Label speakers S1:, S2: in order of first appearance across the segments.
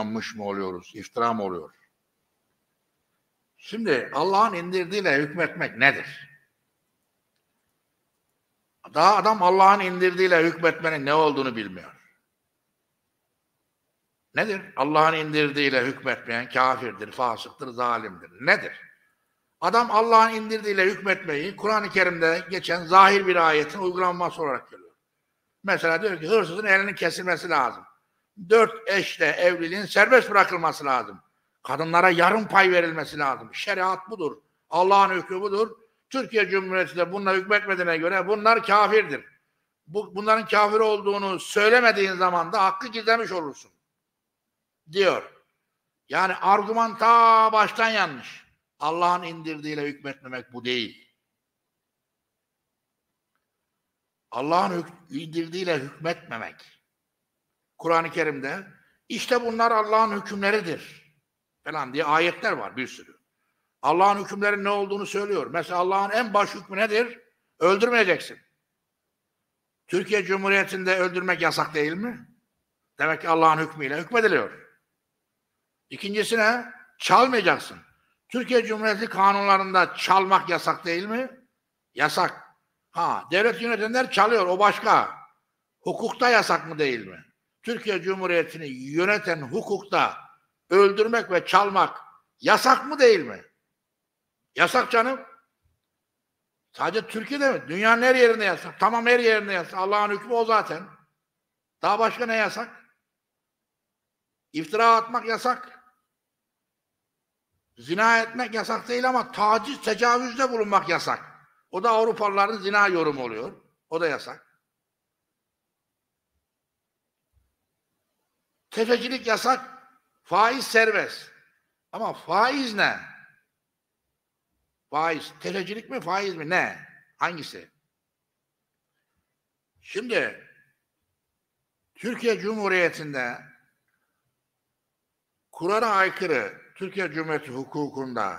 S1: yanmış mı oluyoruz? İftira mı oluyoruz? Şimdi Allah'ın indirdiğiyle hükmetmek nedir? Daha adam Allah'ın indirdiğiyle hükmetmenin ne olduğunu bilmiyor. Nedir? Allah'ın indirdiğiyle hükmetmeyen kafirdir, fasıktır, zalimdir. Nedir? Adam Allah'ın indirdiğiyle hükmetmeyi Kur'an-ı Kerim'de geçen zahir bir ayetin uygulanması olarak görüyor. Mesela diyor ki hırsızın elinin kesilmesi lazım dört eşle evliliğin serbest bırakılması lazım. Kadınlara yarım pay verilmesi lazım. Şeriat budur. Allah'ın hükmü budur. Türkiye Cumhuriyeti de bununla hükmetmediğine göre bunlar kafirdir. Bu, bunların kafir olduğunu söylemediğin zaman da hakkı gizlemiş olursun. Diyor. Yani argüman ta baştan yanlış. Allah'ın indirdiğiyle hükmetmemek bu değil. Allah'ın indirdiğiyle hükmetmemek. Kur'an-ı Kerim'de işte bunlar Allah'ın hükümleridir falan diye ayetler var bir sürü. Allah'ın hükümlerinin ne olduğunu söylüyor. Mesela Allah'ın en baş hükmü nedir? Öldürmeyeceksin. Türkiye Cumhuriyeti'nde öldürmek yasak değil mi? Demek ki Allah'ın hükmüyle hükmediliyor. İkincisine Çalmayacaksın. Türkiye Cumhuriyeti kanunlarında çalmak yasak değil mi? Yasak. Ha, devlet yönetenler çalıyor, o başka. Hukukta yasak mı değil mi? Türkiye Cumhuriyeti'ni yöneten hukukta öldürmek ve çalmak yasak mı değil mi? Yasak canım. Sadece Türkiye'de mi? Dünyanın her yerinde yasak. Tamam her yerinde yasak. Allah'ın hükmü o zaten. Daha başka ne yasak? İftira atmak yasak. Zina etmek yasak değil ama taciz, tecavüzde bulunmak yasak. O da Avrupalıların zina yorumu oluyor. O da yasak. Tefecilik yasak, faiz serbest. Ama faiz ne? Faiz, tefecilik mi, faiz mi? Ne? Hangisi? Şimdi Türkiye Cumhuriyeti'nde Kur'an'a aykırı, Türkiye Cumhuriyeti hukukunda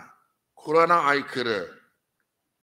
S1: Kur'an'a aykırı